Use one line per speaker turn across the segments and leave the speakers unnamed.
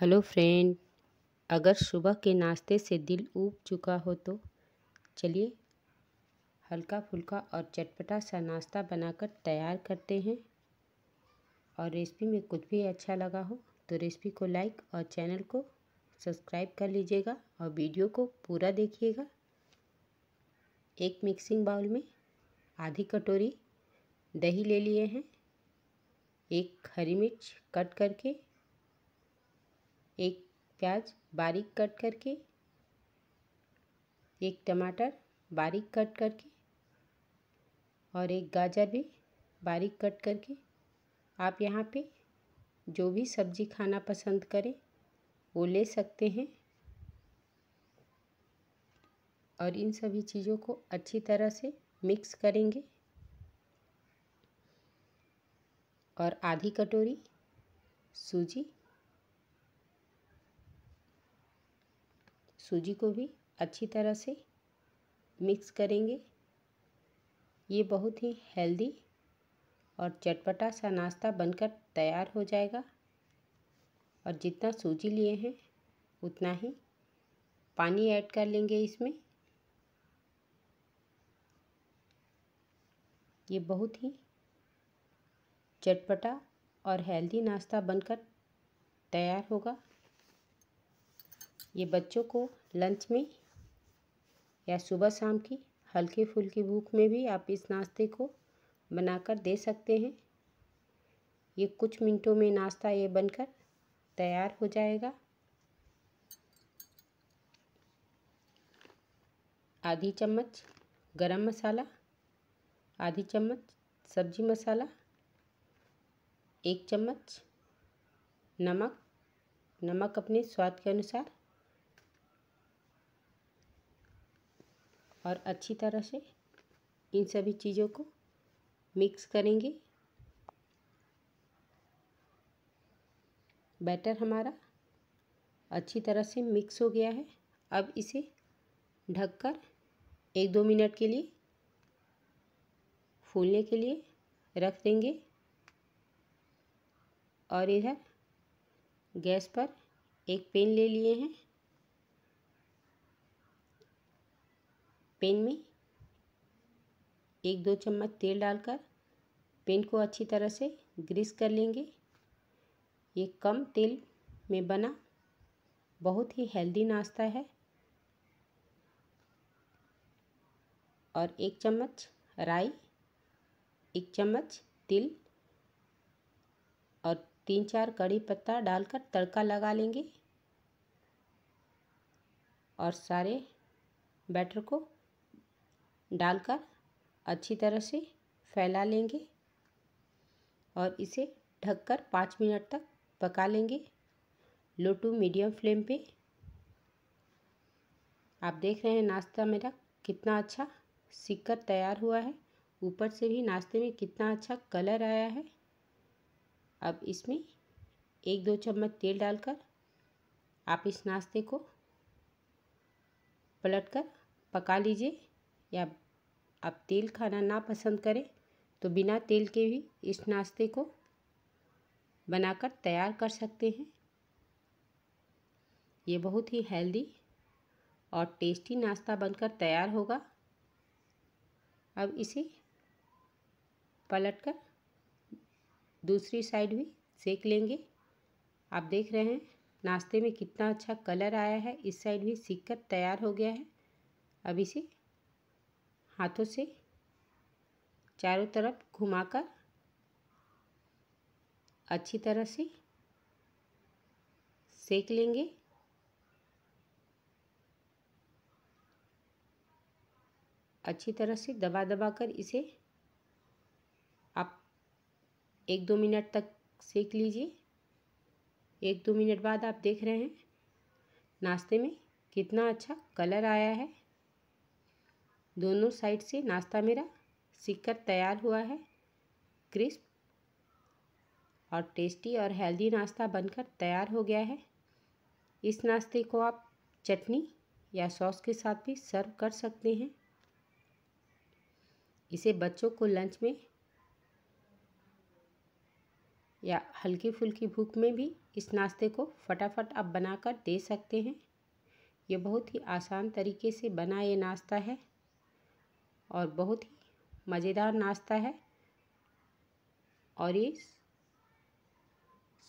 hello friend अगर सुबह के नाश्ते से दिल ऊब चुका हो तो चलिए हल्का फुल्का और चटपटा सा नाश्ता बनाकर तैयार करते हैं और रेसिपी में कुछ भी अच्छा लगा हो तो रेसिपी को लाइक और चैनल को सब्सक्राइब कर लीजिएगा और वीडियो को पूरा देखिएगा एक मिक्सिंग बाउल में आधी कटोरी दही ले लिए हैं एक हरी मिर्च कट करके एक प्याज बारीक कट करके एक टमाटर बारीक कट करके और एक गाजर भी बारीक कट करके आप यहाँ पे जो भी सब्ज़ी खाना पसंद करें वो ले सकते हैं और इन सभी चीज़ों को अच्छी तरह से मिक्स करेंगे और आधी कटोरी सूजी सूजी को भी अच्छी तरह से मिक्स करेंगे ये बहुत ही हेल्दी और चटपटा सा नाश्ता बनकर तैयार हो जाएगा और जितना सूजी लिए हैं उतना ही पानी ऐड कर लेंगे इसमें ये बहुत ही चटपटा और हेल्दी नाश्ता बनकर तैयार होगा ये बच्चों को लंच में या सुबह शाम की हल्की फुल्की भूख में भी आप इस नाश्ते को बनाकर दे सकते हैं ये कुछ मिनटों में नाश्ता ये बनकर तैयार हो जाएगा आधी चम्मच गरम मसाला आधी चम्मच सब्जी मसाला एक चम्मच नमक नमक अपने स्वाद के अनुसार और अच्छी तरह से इन सभी चीज़ों को मिक्स करेंगे बैटर हमारा अच्छी तरह से मिक्स हो गया है अब इसे ढककर एक दो मिनट के लिए फूलने के लिए रख देंगे और इधर गैस पर एक पेन ले लिए हैं पेन में एक दो चम्मच तेल डालकर पेन को अच्छी तरह से ग्रीस कर लेंगे ये कम तेल में बना बहुत ही हेल्दी नाश्ता है और एक चम्मच राई एक चम्मच तिल और तीन चार कड़ी पत्ता डालकर तड़का लगा लेंगे और सारे बैटर को डालकर अच्छी तरह से फैला लेंगे और इसे ढककर पाँच मिनट तक पका लेंगे लो टू मीडियम फ्लेम पे आप देख रहे हैं नाश्ता मेरा कितना अच्छा सीख तैयार हुआ है ऊपर से भी नाश्ते में कितना अच्छा कलर आया है अब इसमें एक दो चम्मच तेल डालकर आप इस नाश्ते को पलटकर पका लीजिए या आप तेल खाना ना पसंद करें तो बिना तेल के भी इस नाश्ते को बनाकर तैयार कर सकते हैं ये बहुत ही हेल्दी और टेस्टी नाश्ता बनकर तैयार होगा अब इसे पलटकर दूसरी साइड भी सेक लेंगे आप देख रहे हैं नाश्ते में कितना अच्छा कलर आया है इस साइड भी सीख कर तैयार हो गया है अब इसे हाथों से चारों तरफ घुमाकर अच्छी तरह से सेक लेंगे अच्छी तरह से दबा दबा कर इसे आप एक दो मिनट तक सेक लीजिए एक दो मिनट बाद आप देख रहे हैं नाश्ते में कितना अच्छा कलर आया है दोनों साइड से नाश्ता मेरा सीख कर तैयार हुआ है क्रिस्प और टेस्टी और हेल्दी नाश्ता बनकर तैयार हो गया है इस नाश्ते को आप चटनी या सॉस के साथ भी सर्व कर सकते हैं इसे बच्चों को लंच में या हल्की फुल्की भूख में भी इस नाश्ते को फटाफट आप बनाकर दे सकते हैं ये बहुत ही आसान तरीके से बना ये नाश्ता है और बहुत ही मज़ेदार नाश्ता है और ये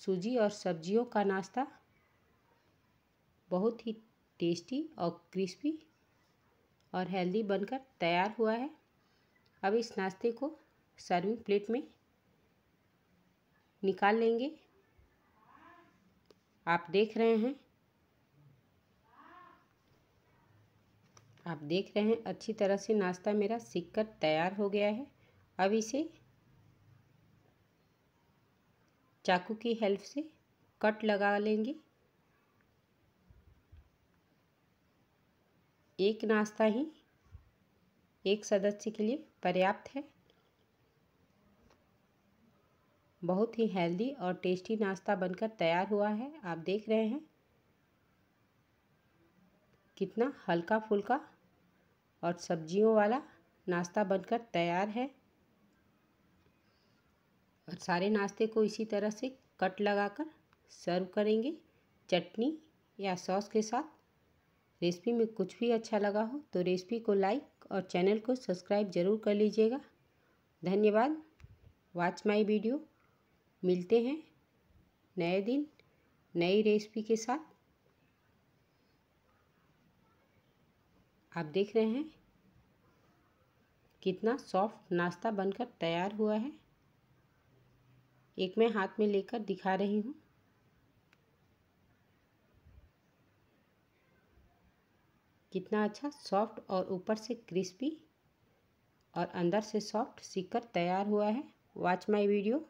सूजी और सब्जियों का नाश्ता बहुत ही टेस्टी और क्रिस्पी और हेल्दी बनकर तैयार हुआ है अब इस नाश्ते को सर्विंग प्लेट में निकाल लेंगे आप देख रहे हैं आप देख रहे हैं अच्छी तरह से नाश्ता मेरा सीख कर तैयार हो गया है अब इसे चाकू की हेल्प से कट लगा लेंगे एक नाश्ता ही एक सदस्य के लिए पर्याप्त है बहुत ही हेल्दी और टेस्टी नाश्ता बनकर तैयार हुआ है आप देख रहे हैं कितना हल्का फुल्का और सब्जियों वाला नाश्ता बनकर तैयार है और सारे नाश्ते को इसी तरह से कट लगाकर सर्व करेंगे चटनी या सॉस के साथ रेसिपी में कुछ भी अच्छा लगा हो तो रेसिपी को लाइक और चैनल को सब्सक्राइब ज़रूर कर लीजिएगा धन्यवाद वॉच माई वीडियो मिलते हैं नए दिन नई रेसिपी के साथ आप देख रहे हैं कितना सॉफ्ट नाश्ता बनकर तैयार हुआ है एक मैं हाथ में लेकर दिखा रही हूँ कितना अच्छा सॉफ्ट और ऊपर से क्रिस्पी और अंदर से सॉफ्ट सीकर तैयार हुआ है वॉच माय वीडियो